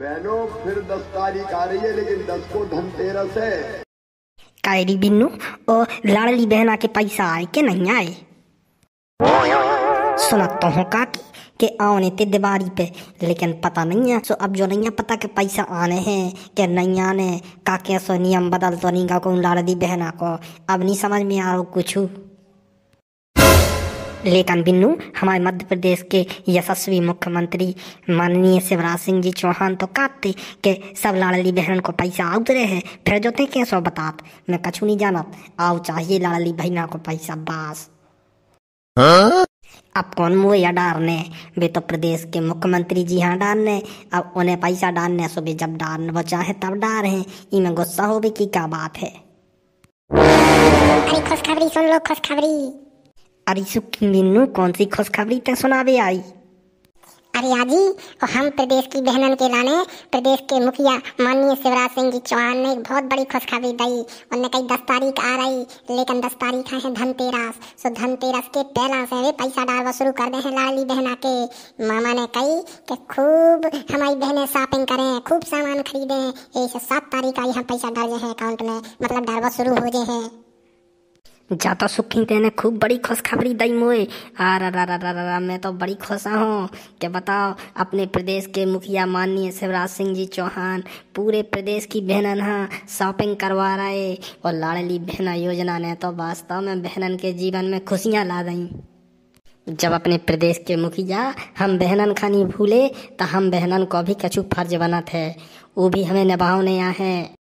बहनों फिर दस तारीख आ रही है लेकिन दस को धनतेरस है कायरी बिन्नू और लाडली बहना के पैसा आए के नहीं आए सुना तो हूँ काकी के आने थे दीवारी पे लेकिन पता नहीं है सो अब जो नहीं है पता के पैसा आने हैं के नहीं आने काके सो नियम बदल तो नहीं का को लाडली बहना को अब नहीं समझ में आ रहा कुछ लेकिन बिन्नू हमारे मध्य प्रदेश के यशस्वी मुख्यमंत्री माननीय शिवराज सिंह जी चौहान तो काटते के सब लाड़ली बहन को पैसा आउत रहे हैं फिर जो थे कैसो बतात मैं कछू नहीं जानत आओ चाहिए लाड़ली बहना को पैसा बास हाँ? अब कौन मुँह या डारने वे तो प्रदेश के मुख्यमंत्री जी हाँ डारने अब उन्हें पैसा डालने सो भी जब डार वो चाहे तब डार हैं इनमें गुस्सा हो भी की क्या बात है अरे खुशखबरी सुन लो खुशखबरी अरे सुखी मिन्नू कौन सी खुशखबरी ते सुनावे आई अरे आजी और हम प्रदेश की बहनन के लाने प्रदेश के मुखिया माननीय शिवराज सिंह जी चौहान ने एक बहुत बड़ी खुशखबरी दी उनने कही दस तारीख आ रही लेकिन दस तारीख है धनतेरस सो धनतेरस के पहला से वे पैसा डालना शुरू कर दे हैं लाडली बहना के मामा ने कही कि खूब हमारी बहनें शॉपिंग करें खूब सामान खरीदें ये सात तारीख आई हम पैसा डाल हैं अकाउंट में मतलब डालना शुरू हो गए हैं तो सुखी तेने खूब बड़ी खुशखबरी दई मोए आ रा रा मैं तो बड़ी खुशा हूँ क्या बताओ अपने प्रदेश के मुखिया माननीय शिवराज सिंह जी चौहान पूरे प्रदेश की बहनन हाँ शॉपिंग करवा रहे और लाड़ली बहना योजना ने तो वास्तव में बहनन के जीवन में खुशियाँ ला दई जब अपने प्रदेश के मुखिया हम बहनन खानी भूले तो हम बहनन को भी कछु फर्ज बनत है वो भी हमें निभाव नहीं आए है